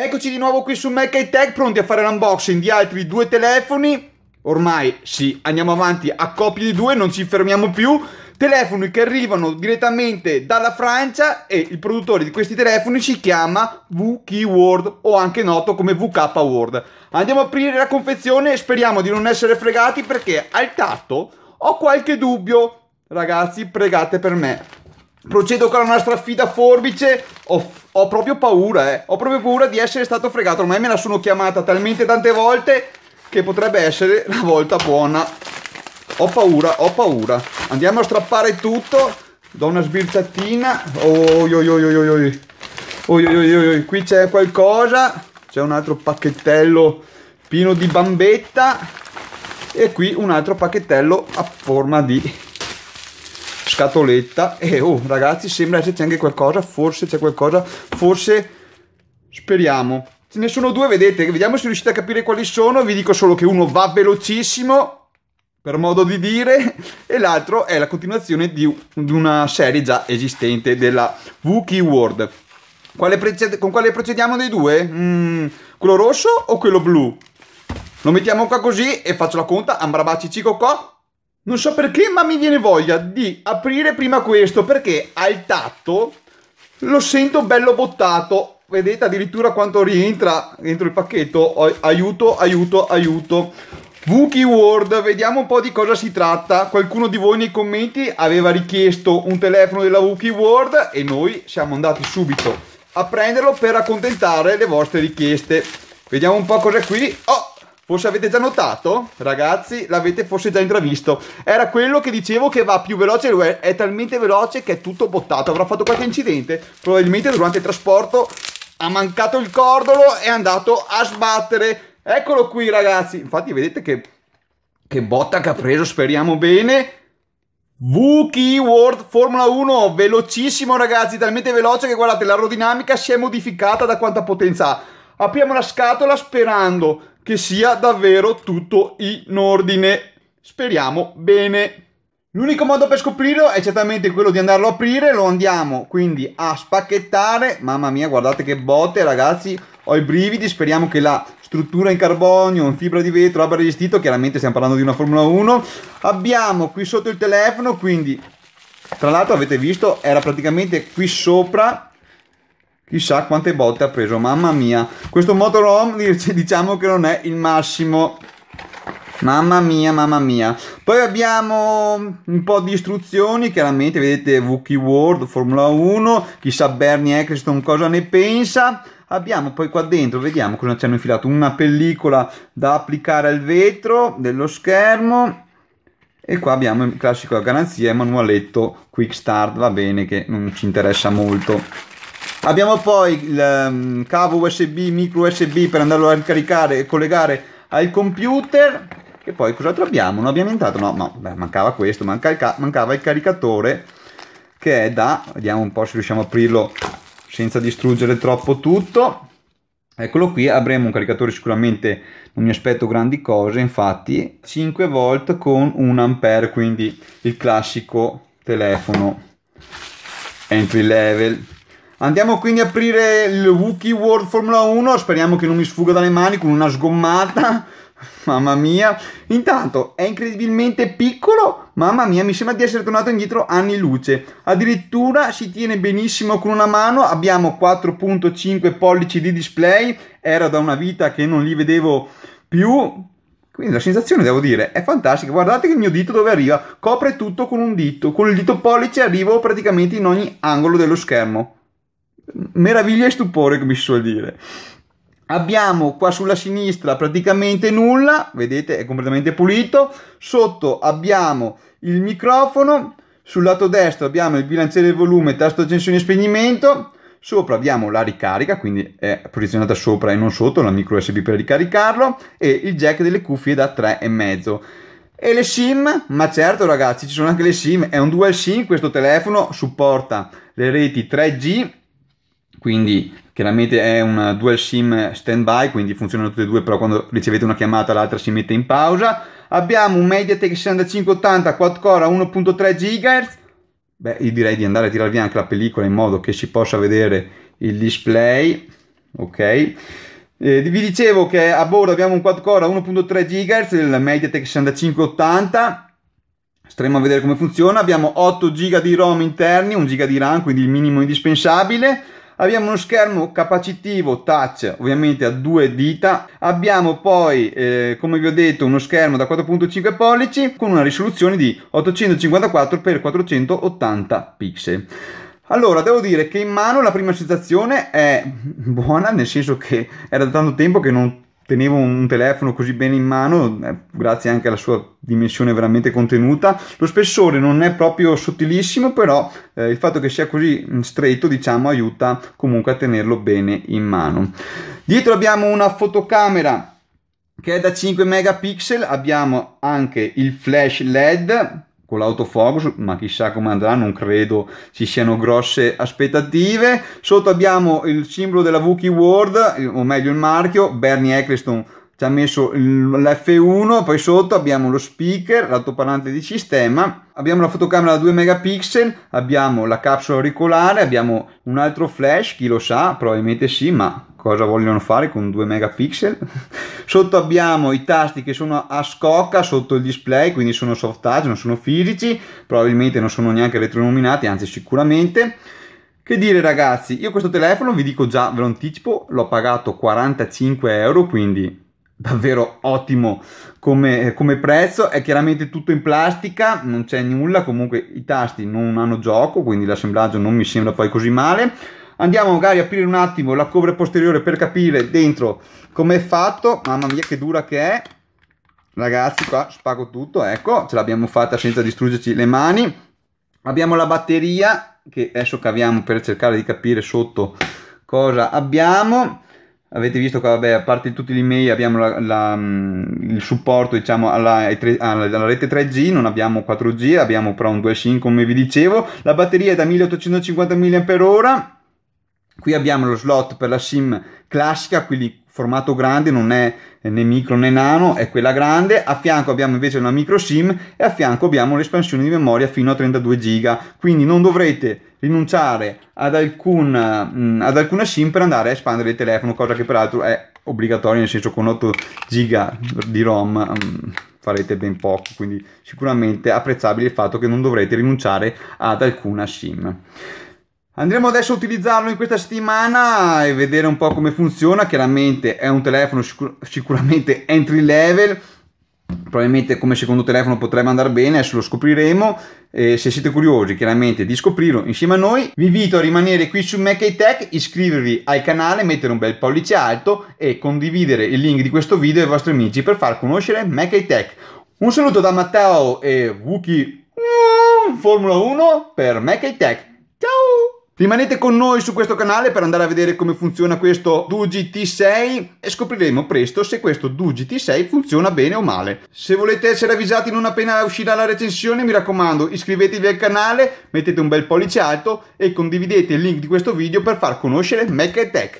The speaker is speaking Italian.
Eccoci di nuovo qui su Mac I Tech, pronti a fare l'unboxing di altri due telefoni. Ormai sì, andiamo avanti a coppie di due, non ci fermiamo più. Telefoni che arrivano direttamente dalla Francia e il produttore di questi telefoni si chiama VK World o anche noto come VK World. Andiamo a aprire la confezione e speriamo di non essere fregati perché al tatto ho qualche dubbio. Ragazzi, pregate per me. Procedo con la nostra fida forbice. Ho, ho, proprio paura, eh. Ho proprio paura di essere stato fregato. Ormai me la sono chiamata talmente tante volte che potrebbe essere la volta buona. Ho paura, ho paura. Andiamo a strappare tutto. Do una sbirciatina. Oi oi oi oi oi oi. Oi oi oi oi. Qui c'è qualcosa. C'è un altro pacchettello pieno di bambetta. E qui un altro pacchettello a forma di scatoletta e oh ragazzi sembra esserci anche qualcosa, forse c'è qualcosa, forse speriamo. Ce ne sono due, vedete, vediamo se riuscite a capire quali sono, vi dico solo che uno va velocissimo, per modo di dire, e l'altro è la continuazione di una serie già esistente della VK World. con quale procediamo dei due? Mm, quello rosso o quello blu? Lo mettiamo qua così e faccio la conta, ambrabaci cicocò non so perché, ma mi viene voglia di aprire prima questo perché al tatto lo sento bello bottato. Vedete addirittura quanto rientra dentro il pacchetto. Aiuto, aiuto, aiuto. Wookie World, vediamo un po' di cosa si tratta. Qualcuno di voi nei commenti aveva richiesto un telefono della Wookie World e noi siamo andati subito a prenderlo per accontentare le vostre richieste. Vediamo un po' cos'è qui. Oh, Forse avete già notato, ragazzi, l'avete forse già intravisto. Era quello che dicevo che va più veloce, è, è talmente veloce che è tutto bottato. Avrà fatto qualche incidente, probabilmente durante il trasporto ha mancato il cordolo e è andato a sbattere. Eccolo qui, ragazzi. Infatti vedete che, che botta che ha preso, speriamo bene. VK World Formula 1, velocissimo ragazzi, talmente veloce che guardate l'aerodinamica si è modificata da quanta potenza ha. Apriamo la scatola sperando che sia davvero tutto in ordine. Speriamo bene. L'unico modo per scoprirlo è certamente quello di andarlo a aprire, lo andiamo quindi a spacchettare. Mamma mia, guardate che botte ragazzi, ho i brividi, speriamo che la struttura in carbonio, in fibra di vetro abbia resistito, chiaramente stiamo parlando di una Formula 1. Abbiamo qui sotto il telefono, quindi tra l'altro avete visto, era praticamente qui sopra Chissà quante botte ha preso, mamma mia. Questo motorhome diciamo che non è il massimo. Mamma mia, mamma mia. Poi abbiamo un po' di istruzioni, chiaramente vedete VK World, Formula 1, chissà Bernie Eccleston cosa ne pensa. Abbiamo poi qua dentro, vediamo cosa ci hanno infilato, una pellicola da applicare al vetro dello schermo. E qua abbiamo il classico a garanzia e manualetto Quick Start, va bene che non ci interessa molto. Abbiamo poi il um, cavo USB, micro USB per andarlo a ricaricare e collegare al computer. E poi cos'altro abbiamo? Non abbiamo entrato? No, no, beh, mancava questo, manca il mancava il caricatore che è da... Vediamo un po' se riusciamo a aprirlo senza distruggere troppo tutto. Eccolo qui, avremo un caricatore sicuramente, non mi aspetto grandi cose, infatti 5 volt con 1 ampere, quindi il classico telefono entry level Andiamo quindi a aprire il Wookiee World Formula 1. Speriamo che non mi sfuga dalle mani con una sgommata. Mamma mia. Intanto è incredibilmente piccolo. Mamma mia, mi sembra di essere tornato indietro anni luce. Addirittura si tiene benissimo con una mano. Abbiamo 4.5 pollici di display. Era da una vita che non li vedevo più. Quindi la sensazione, devo dire, è fantastica. Guardate che il mio dito dove arriva. Copre tutto con un dito. Con il dito pollice arrivo praticamente in ogni angolo dello schermo meraviglia e stupore, come si suol dire. Abbiamo qua sulla sinistra praticamente nulla, vedete è completamente pulito, sotto abbiamo il microfono, sul lato destro abbiamo il bilanciere del volume, tasto accensione e spegnimento, sopra abbiamo la ricarica, quindi è posizionata sopra e non sotto, la micro USB per ricaricarlo, e il jack delle cuffie da 3,5. E le SIM? Ma certo ragazzi, ci sono anche le SIM, è un dual SIM, questo telefono supporta le reti 3G quindi chiaramente è una dual sim standby, quindi funzionano tutte e due, però quando ricevete una chiamata l'altra si mette in pausa. Abbiamo un MediaTek 6580 quad-core a 1.3 GHz, beh io direi di andare a tirar via anche la pellicola in modo che si possa vedere il display, ok? Eh, vi dicevo che a bordo abbiamo un quad-core a 1.3 GHz, il MediaTek 6580, staremo a vedere come funziona, abbiamo 8 GB di ROM interni, 1 GB di RAM, quindi il minimo indispensabile, Abbiamo uno schermo capacitivo touch ovviamente a due dita, abbiamo poi eh, come vi ho detto uno schermo da 4.5 pollici con una risoluzione di 854x480 pixel. Allora, devo dire che in mano la prima sensazione è buona, nel senso che era da tanto tempo che non tenevo un telefono così bene in mano, eh, grazie anche alla sua dimensione veramente contenuta. Lo spessore non è proprio sottilissimo, però eh, il fatto che sia così mm, stretto, diciamo, aiuta comunque a tenerlo bene in mano. Dietro abbiamo una fotocamera che è da 5 megapixel, abbiamo anche il flash LED con l'autofocus, ma chissà come andrà, non credo ci siano grosse aspettative. Sotto abbiamo il simbolo della Wookiee World, o meglio il marchio, Bernie Eccleston ci ha messo l'F1, poi sotto abbiamo lo speaker, l'altoparlante di sistema, abbiamo la fotocamera da 2 megapixel, abbiamo la capsula auricolare, abbiamo un altro flash, chi lo sa, probabilmente sì, ma cosa vogliono fare con 2 megapixel? sotto abbiamo i tasti che sono a scocca sotto il display, quindi sono soft touch, non sono fisici, probabilmente non sono neanche retronominati, anzi sicuramente. Che dire ragazzi, io questo telefono vi dico già, ve lo anticipo, l'ho pagato 45 euro, quindi davvero ottimo come, come, prezzo è chiaramente tutto in plastica non c'è nulla comunque i tasti non hanno gioco quindi l'assemblaggio non mi sembra poi così male andiamo magari a aprire un attimo la cover posteriore per capire dentro come è fatto mamma mia che dura che è ragazzi qua spago tutto ecco ce l'abbiamo fatta senza distruggerci le mani abbiamo la batteria che adesso caviamo per cercare di capire sotto cosa abbiamo avete visto che vabbè, a parte tutti gli email abbiamo la, la, mm, il supporto diciamo, alla, alla, rete 3G non abbiamo 4G abbiamo però un 2SIM come vi dicevo la batteria è da 1850 mAh qui abbiamo lo slot per la SIM classica quindi formato grande non è né micro né nano, è quella grande, a fianco abbiamo invece una micro SIM e a fianco abbiamo l'espansione di memoria fino a 32 giga, quindi non dovrete rinunciare ad alcuna, mh, mm, ad alcuna SIM per andare a espandere il telefono, cosa che peraltro è obbligatoria, nel senso con 8 giga di ROM mh, mm, farete ben poco, quindi sicuramente apprezzabile il fatto che non dovrete rinunciare ad alcuna SIM. Andremo adesso a utilizzarlo in questa settimana e vedere un po' come funziona. Chiaramente è un telefono sicur- sicuramente entry level, probabilmente come secondo telefono potrebbe andare bene, adesso lo scopriremo. E se siete curiosi chiaramente di scoprirlo insieme a noi, vi invito a rimanere qui su Mac Tech, iscrivervi al canale, mettere un bel pollice alto e condividere il link di questo video ai vostri amici per far conoscere Mac Tech. Un saluto da Matteo e Wookie mm, Formula 1 per Mac Tech. Rimanete con noi su questo canale per andare a vedere come funziona questo Dugi T6 e scopriremo presto se questo Dugi T6 funziona bene o male. Se volete essere avvisati non appena uscirà la recensione mi raccomando iscrivetevi al canale, mettete un bel pollice alto e condividete il link di questo video per far conoscere Mac e Tech.